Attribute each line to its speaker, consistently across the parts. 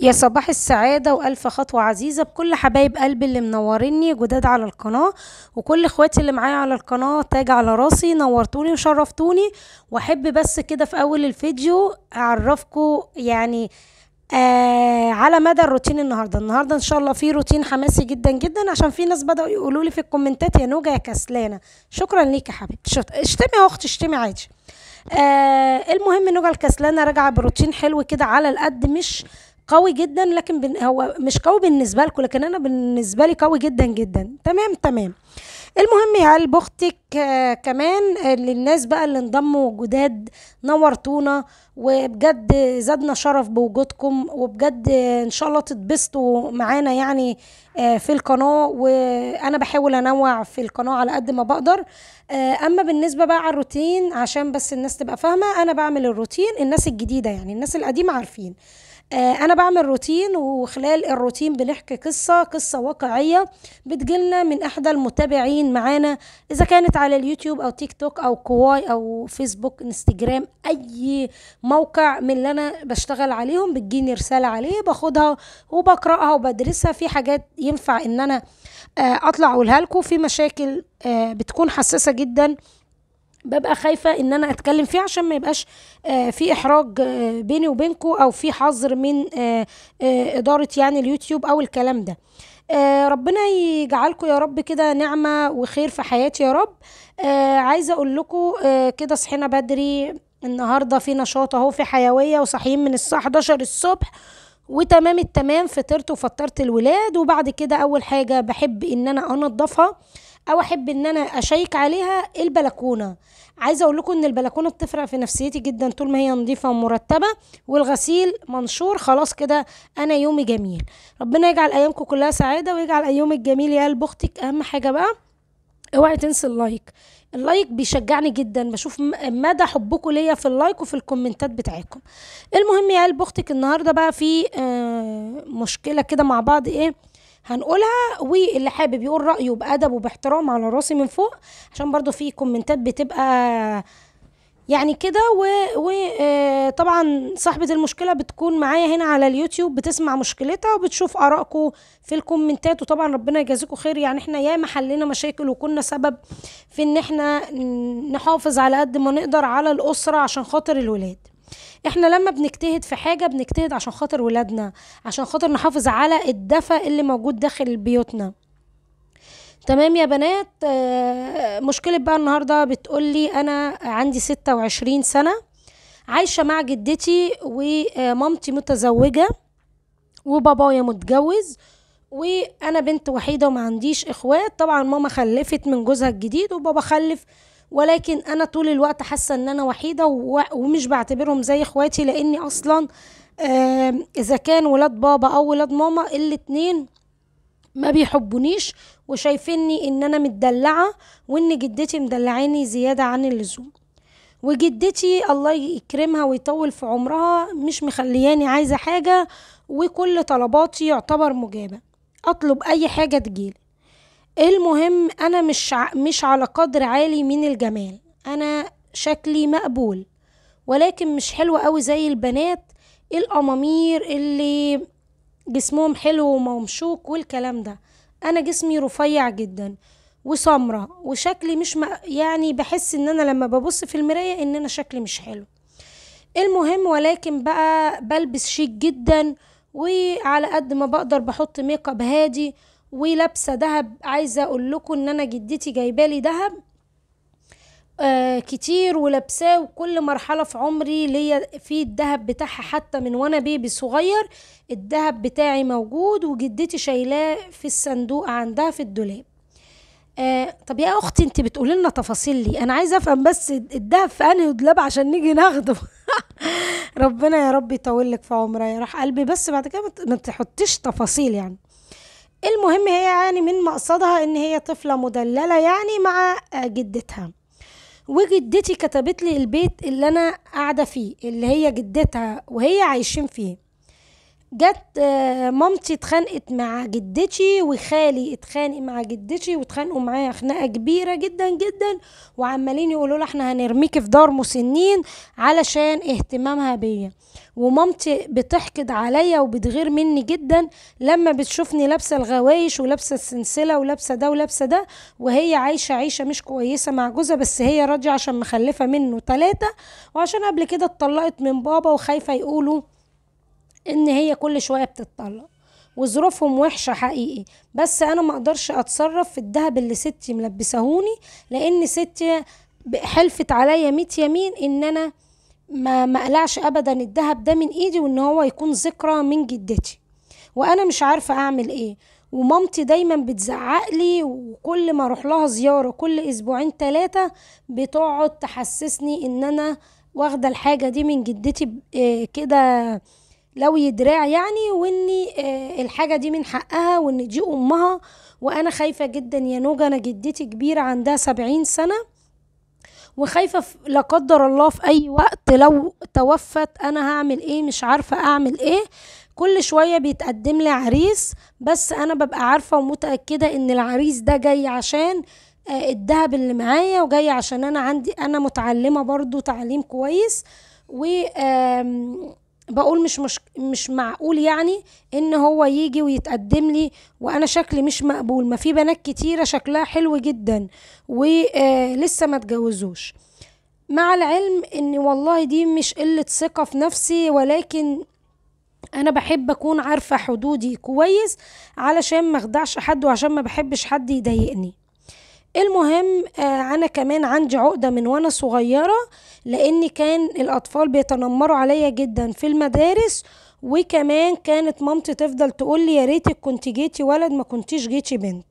Speaker 1: يا صباح السعادة وألف خطوة عزيزة بكل حبايب قلبي اللي منوريني جداد على القناة وكل اخواتي اللي معايا على القناة تاج على راسي نورتوني وشرفتوني واحب بس كده في أول الفيديو أعرفكم يعني آه على مدى الروتين النهارده النهارده ان شاء الله في روتين حماسي جدا جدا عشان في ناس بداوا يقولوا لي في الكومنتات يا نوجه يا كسلانه شكرا ليك يا حبيبتي اشتمي يا اختي اشتمي عادي آه المهم نوجه الكسلانه راجعه بروتين حلو كده على القد مش قوي جدا لكن هو مش قوي بالنسبه لكم لكن انا بالنسبه لي قوي جدا جدا تمام تمام المهم يا قلب اختك آه، كمان آه، للناس بقى اللي انضموا جداد نورتونا وبجد زادنا شرف بوجودكم وبجد ان شاء الله تتبسطوا معانا يعني آه، في القناه وانا بحاول انوع في القناه على قد ما بقدر اما بالنسبه بقى على الروتين عشان بس الناس تبقى فاهمه انا بعمل الروتين الناس الجديده يعني الناس القديمه عارفين آه، انا بعمل روتين وخلال الروتين بنحكي قصه قصه واقعيه بتجيلنا من احدى المتابعين معانا اذا كانت على اليوتيوب او تيك توك او كواي او فيسبوك انستجرام اي موقع من اللي انا بشتغل عليهم بتجيني رساله عليه باخدها وبقراها وبدرسها في حاجات ينفع ان انا آه، اطلع اقولها لكم في مشاكل آه، بتكون حساسه جدا ببقى خايفه ان انا اتكلم فيه عشان ما يبقاش آه، في احراج آه، بيني وبينكو او في حظر من آه، اداره يعني اليوتيوب او الكلام ده آه ربنا يجعلكم يا رب كده نعمة وخير في حياتي يا رب آه عايزة أقول لكم آه كده صحينا بدري النهاردة في نشاط أهو في حيوية وصاحيين من الساعة 11 الصبح وتمام التمام فطرت وفطرت الولاد وبعد كده أول حاجة بحب إن أنا أنضفها او احب ان انا اشيك عليها البلكونه عايزه اقول لكم ان البلكونه بتفرق في نفسيتي جدا طول ما هي نظيفه ومرتبه والغسيل منشور خلاص كده انا يومي جميل ربنا يجعل ايامكم كلها سعاده ويجعل ايامك جميل يا قلب اختك اهم حاجه بقى اوعي تنسي اللايك اللايك بيشجعني جدا بشوف مدى حبكم ليا في اللايك وفي الكومنتات بتاعكم المهم يا قلب اختك النهارده بقى في آه، مشكله كده مع بعض ايه هنقولها واللي حابب يقول رايه بادب وباحترام على راسي من فوق عشان برضو في كومنتات بتبقى يعني كده وطبعا آه، صاحبة المشكلة بتكون معايا هنا على اليوتيوب بتسمع مشكلتها وبتشوف آرائكم في الكومنتات وطبعا ربنا يجازيكم خير يعني احنا ياما حلينا مشاكل وكنا سبب في ان احنا نحافظ على قد ما نقدر على الأسرة عشان خاطر الولاد احنا لما بنجتهد في حاجه بنجتهد عشان خاطر ولادنا عشان خاطر نحافظ على الدفى اللي موجود داخل بيوتنا تمام يا بنات آه، مشكله بقى النهارده بتقولي انا عندي 26 سنه عايشه مع جدتي ومامتي متزوجه وبابايا متجوز وانا بنت وحيده وما عنديش اخوات طبعا ماما خلفت من جوزها الجديد وبابا خلف ولكن انا طول الوقت حاسه ان انا وحيده ومش بعتبرهم زي اخواتي لاني اصلا اذا كان ولاد بابا او ولاد ماما الاتنين ما بيحبونيش وشايفيني ان انا مدلعه وان جدتي مدلعاني زياده عن اللزوم وجدتي الله يكرمها ويطول في عمرها مش مخلياني عايزه حاجه وكل طلباتي يعتبر مجابه اطلب اي حاجه تجيلي المهم انا مش ع... مش على قدر عالي من الجمال انا شكلي مقبول ولكن مش حلو قوي زي البنات الامامير اللي جسمهم حلو وممشوك والكلام ده انا جسمي رفيع جدا وسمرة وشكلي مش م... يعني بحس ان انا لما ببص في المراية ان انا شكلي مش حلو المهم ولكن بقى بلبس شيك جدا وعلى قد ما بقدر بحط ميك اب هادي ولابسه دهب عايزه اقول لكم ان انا جدتي جايبه لي دهب آه كتير ولابساه وكل مرحله في عمري ليا في الذهب بتاعها حتى من وانا بيبي صغير الذهب بتاعي موجود وجدتي شايلاه في الصندوق عندها في الدولاب آه طب يا اختي انت بتقولي لنا تفاصيل لي انا عايزه افهم بس الذهب في انهي دولاب عشان نيجي ناخده ربنا يا رب يطول لك في عمري يا راح قلبي بس بعد كده ما تحطيش تفاصيل يعني المهم هي يعني من مقصدها ان هي طفلة مدللة يعني مع جدتها وجدتي كتبت لي البيت اللي انا قاعدة فيه اللي هي جدتها وهي عايشين فيه جت آه، مامتي اتخانقت مع جدتي وخالي اتخانق مع جدتي واتخانقوا معايا خناقه كبيره جدا جدا وعمالين يقولوا احنا هنرميكي في دار مسنين علشان اهتمامها بيا ومامتي بتحقد عليا وبتغير مني جدا لما بتشوفني لابسه الغوايش ولابسه السلسله ولابسه ده ولابسه ده وهي عايشه عيشه مش كويسه مع جوزها بس هي راضيه عشان مخلفه منه ثلاثه وعشان قبل كده اتطلقت من بابا وخايفه يقولوا ان هي كل شويه بتطلق وظروفهم وحشه حقيقي بس انا ما اقدرش اتصرف في الذهب اللي ستي ملبسهوني لان ستي حلفت عليا ميت يمين ان انا ما مقلعش ابدا الذهب ده من ايدي وان هو يكون ذكرى من جدتي وانا مش عارفه اعمل ايه ومامتي دايما بتزعق لي وكل ما اروح لها زياره كل اسبوعين ثلاثه بتقعد تحسسني ان انا واخده الحاجه دي من جدتي آه، كده لوي دراع يعني وان آه، الحاجه دي من حقها وان دي امها وانا خايفه جدا يا نوجه انا جدتي كبيره عندها سبعين سنه وخايفه لا قدر الله في اي وقت لو توفت انا هعمل ايه مش عارفه اعمل ايه كل شوية بيتقدم لي عريس بس أنا ببقى عارفة ومتأكدة إن العريس ده جاي عشان آه، الذهب اللي معايا وجاي عشان أنا عندي أنا متعلمة برضو تعليم كويس و بقول مش مش مش معقول يعني ان هو يجي ويتقدم لي وانا شكلي مش مقبول ما في بنات كتيره شكلها حلو جدا ولسه آه، ما اتجوزوش مع العلم ان والله دي مش قله ثقه في نفسي ولكن انا بحب اكون عارفه حدودي كويس علشان ما اخدعش حد وعشان ما بحبش حد يضايقني المهم آه انا كمان عندي عقده من وانا صغيره لان كان الاطفال بيتنمروا عليا جدا في المدارس وكمان كانت مامتي تفضل تقول لي يا ريتك كنت جيتي ولد ما كنتيش جيتي بنت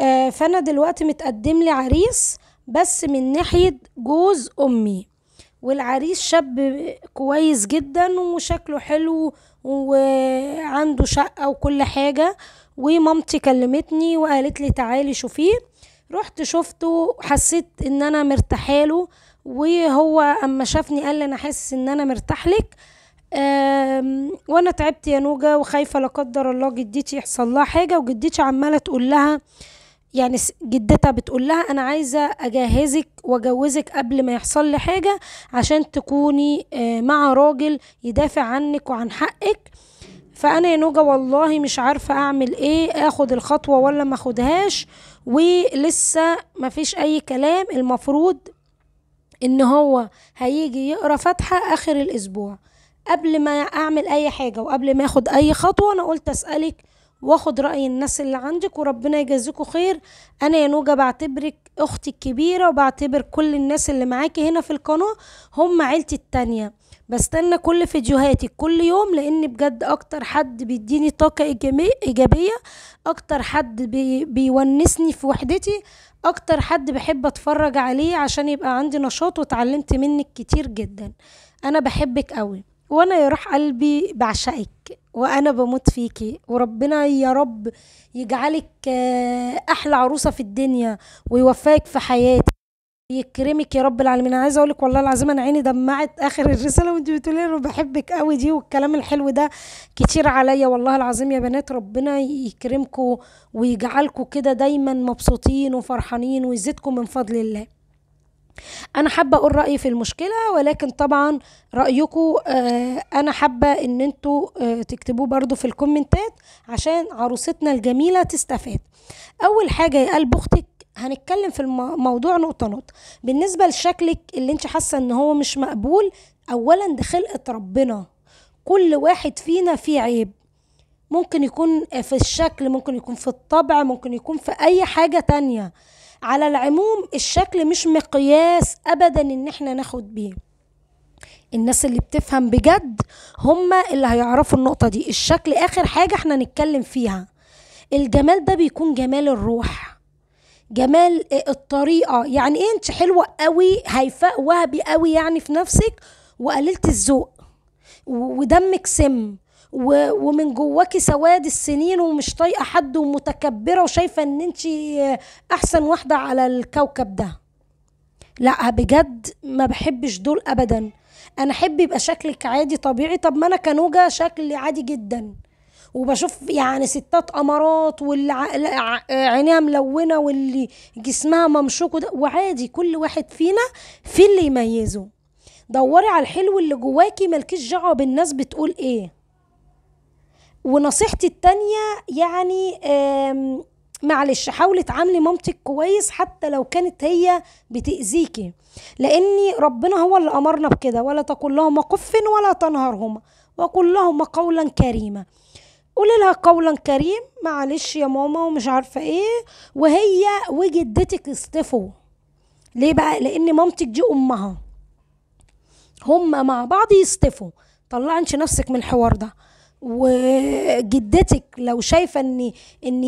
Speaker 1: آه فانا دلوقتي متقدم لي عريس بس من ناحيه جوز امي والعريس شاب كويس جدا وشكله حلو وعنده شقه وكل حاجه ومامتي كلمتني وقالت لي تعالي شوفيه رحت شفته حسيت ان انا مرتاحاله وهو اما شافني قال لي انا حاسس ان انا مرتاح لك وانا تعبت يا نوجه وخايفه لا قدر الله جدتي يحصل لها حاجه وجدتي عماله تقول لها يعني جدتها بتقول لها انا عايزه اجهزك واجوزك قبل ما يحصل لي حاجه عشان تكوني آه، مع راجل يدافع عنك وعن حقك فانا يا نوجه والله مش عارفه اعمل ايه اخد الخطوه ولا ما اخدهاش ولسه ما فيش اي كلام المفروض ان هو هيجي يقرا فاتحه اخر الاسبوع قبل ما اعمل اي حاجه وقبل ما اخد اي خطوه انا قلت اسالك واخد راي الناس اللي عندك وربنا يجازيكوا خير انا يا نوجه بعتبرك اختي الكبيره وبعتبر كل الناس اللي معاكي هنا في القناه هم عيلتي التانيه بستنى كل فيديوهاتي كل يوم لان بجد اكتر حد بيديني طاقة ايجابية اكتر حد بي بيونسني في وحدتي اكتر حد بحب اتفرج عليه عشان يبقى عندي نشاط وتعلمت منك كتير جدا انا بحبك قوي وانا يا روح قلبي بعشقك وانا بموت فيكي وربنا يا رب يجعلك آه، احلى عروسه في الدنيا ويوفقك في حياتك يكرمك يا رب العالمين انا عايزه اقول لك والله العظيم انا عيني دمعت اخر الرساله وانت بتقولي انا بحبك قوي دي والكلام الحلو ده كتير عليا والله العظيم يا بنات ربنا يكرمكم ويجعلكم كده دايما مبسوطين وفرحانين ويزيدكم من فضل الله انا حابه اقول رايي في المشكله ولكن طبعا رايكم آه انا حابه ان انتوا آه تكتبوه برضو في الكومنتات عشان عروستنا الجميله تستفاد اول حاجه يا قلب اختك هنتكلم في الموضوع نقطه نقطه بالنسبه لشكلك اللي انت حاسه ان هو مش مقبول اولا ده خلقه ربنا كل واحد فينا فيه عيب ممكن يكون في الشكل ممكن يكون في الطبع ممكن يكون في اي حاجه تانية على العموم الشكل مش مقياس ابدا ان احنا ناخد بيه الناس اللي بتفهم بجد هما اللي هيعرفوا النقطه دي الشكل اخر حاجه احنا نتكلم فيها الجمال ده بيكون جمال الروح جمال آه، الطريقه يعني ايه انت حلوه قوي هيفاء وهبي قوي يعني في نفسك وقللت الذوق ودمك سم ومن جواكي سواد السنين ومش طايقه حد ومتكبره وشايفه ان انت آه، احسن واحده على الكوكب ده لا بجد ما بحبش دول ابدا انا احب يبقى شكلك عادي طبيعي طب ما انا كنوجه شكلي عادي جدا وبشوف يعني ستات امارات واللي عينيها ملونه واللي جسمها ممشوق وعادي كل واحد فينا في اللي يميزه دوري على الحلو اللي جواكي مالكيش دعوه بالناس بتقول ايه ونصيحتي التانية يعني معلش حاولي تعاملي مامتك كويس حتى لو كانت هي بتأذيكي لأن ربنا هو اللي أمرنا بكده ولا تقول لهما قف ولا تنهرهما وقل لهما قولا كريما قولي لها قولا كريم معلش يا ماما ومش عارفه ايه وهي وجدتك اصطفوا ليه بقى لان مامتك دي امها هما مع بعض يصطفوا طلع انت نفسك من الحوار ده وجدتك لو شايفه ان ان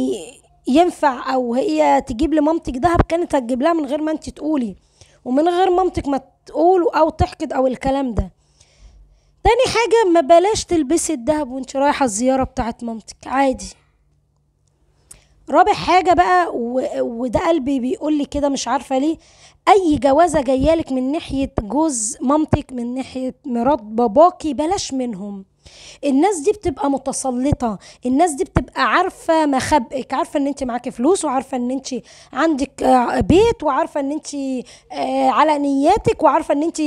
Speaker 1: ينفع او هي تجيب لمامتك دهب كانت هتجيب لها من غير ما انت تقولي ومن غير مامتك ما تقول او تحقد او الكلام ده تاني حاجة ما بلاش تلبسي الدهب وانت رايحة الزيارة بتاعت مامتك عادي رابع حاجة بقى وده قلبي بيقول لي كده مش عارفة ليه أي جوازة جايالك من ناحية جوز مامتك من ناحية مرات باباكي بلاش منهم الناس دي بتبقى متسلطة الناس دي بتبقى عارفة مخبئك عارفة ان انت معاكي فلوس وعارفة ان انت عندك آه، بيت وعارفة ان انت آه، على نياتك وعارفة ان انت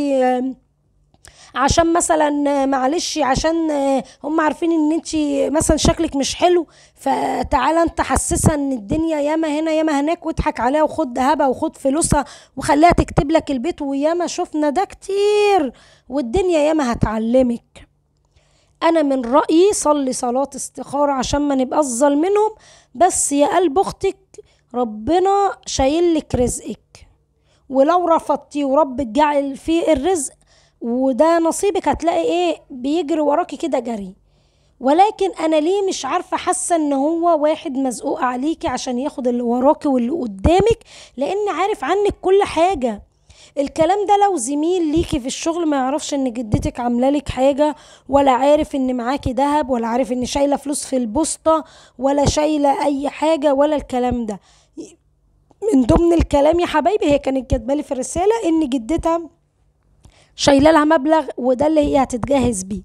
Speaker 1: عشان مثلا معلش عشان آه، هم عارفين ان انت مثلا شكلك مش حلو فتعالى انت حسسها ان الدنيا ياما هنا ياما هناك واضحك عليها وخد ذهبها وخد فلوسها وخليها تكتب لك البيت وياما شفنا ده كتير والدنيا ياما هتعلمك انا من رايي صلي صلاه استخاره عشان ما نبقى الظل منهم بس يا قلب اختك ربنا شايل لك رزقك ولو رفضتي ورب جعل فيه الرزق وده نصيبك هتلاقي ايه بيجري وراكي كده جري ولكن انا ليه مش عارفه حاسه ان هو واحد مزقوق عليكي عشان ياخد اللي وراكي واللي قدامك لان عارف عنك كل حاجه الكلام ده لو زميل ليكي في الشغل ما يعرفش ان جدتك عامله لك حاجه ولا عارف ان معاكي ذهب ولا عارف ان شايله فلوس في البوسطه ولا شايله اي حاجه ولا الكلام ده من ضمن الكلام يا حبايبي هي كانت كاتبه لي في الرساله ان جدتها شايله لها مبلغ وده اللي هي هتتجهز بيه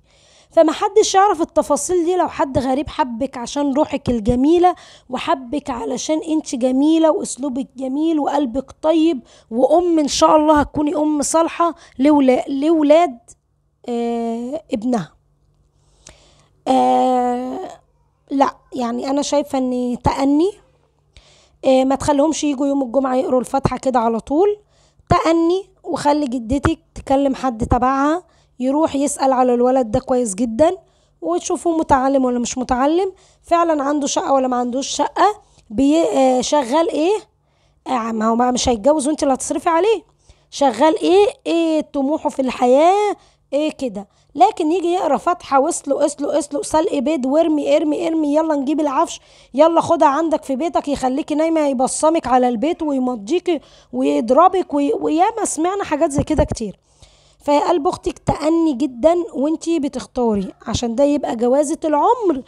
Speaker 1: فمحدش يعرف التفاصيل دي لو حد غريب حبك عشان روحك الجميله وحبك علشان انت جميله واسلوبك جميل وقلبك طيب وام ان شاء الله هتكوني ام صالحه لولاد آه ابنها آه لا يعني انا شايفه ان تأني آه ما تخليهمش يجوا يوم الجمعه يقروا الفاتحه كده على طول تأني وخلي جدتك تكلم حد تبعها يروح يسأل على الولد ده كويس جدا وتشوفه متعلم ولا مش متعلم فعلا عنده شقة ولا ما عندوش شقة آه، شغال ايه آه، ما هو مش هيتجوز وانت اللي هتصرفي عليه شغال ايه ايه طموحه في الحياة ايه كده لكن يجي يقرا فاتحه واسلق اسلق اسلق سلق بيض وارمي ارمي ارمي يلا نجيب العفش يلا خدها عندك في بيتك يخليكي نايمه يبصمك على البيت ويمضيكي ويضربك وي... وياما سمعنا حاجات زي كده كتير فيا قلب اختك تأني جدا وانتي بتختاري عشان ده يبقى جوازة العمر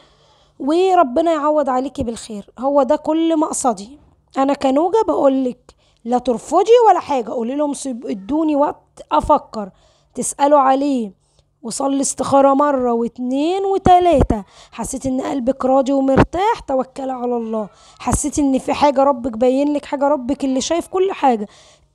Speaker 1: وربنا يعوض عليكي بالخير هو ده كل مقصدي انا كنوجه بقولك لا ترفضي ولا حاجه قولي لهم ادوني وقت افكر تسالوا عليه وصلي استخارة مرة واتنين وتلاتة حسيت ان قلبك راضي ومرتاح توكلي على الله حسيت ان في حاجة ربك بين لك حاجة ربك اللي شايف كل حاجة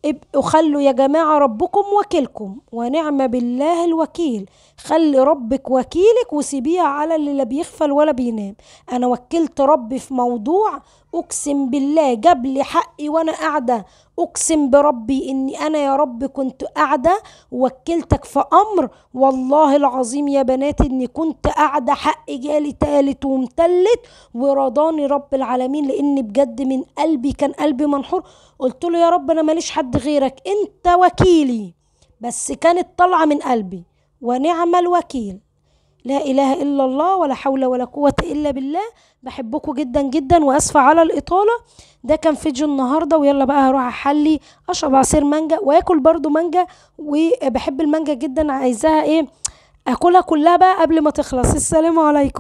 Speaker 1: ابقوا خلوا يا جماعة ربكم وكيلكم ونعم بالله الوكيل خلي ربك وكيلك وسيبيها على اللي لا بيغفل ولا بينام انا وكلت ربي في موضوع أقسم بالله جاب لي حقي وأنا قاعدة أقسم بربي إني أنا يا رب كنت قاعدة وكلتك في أمر والله العظيم يا بنات إني كنت قاعدة حقي جالي تالت ومتلت ورضاني رب العالمين لإن بجد من قلبي كان قلبي منحور قلت له يا رب أنا ماليش حد غيرك أنت وكيلي بس كانت طالعة من قلبي ونعم الوكيل لا إله إلا الله ولا حول ولا قوة إلا بالله بحبكم جدا جدا وأسفة على الإطالة ده كان فيديو النهاردة ويلا بقى هروح أحلي أشرب عصير مانجا وآكل برضو مانجا وبحب المانجا جدا عايزاها إيه أكلها كلها بقى قبل ما تخلص السلام عليكم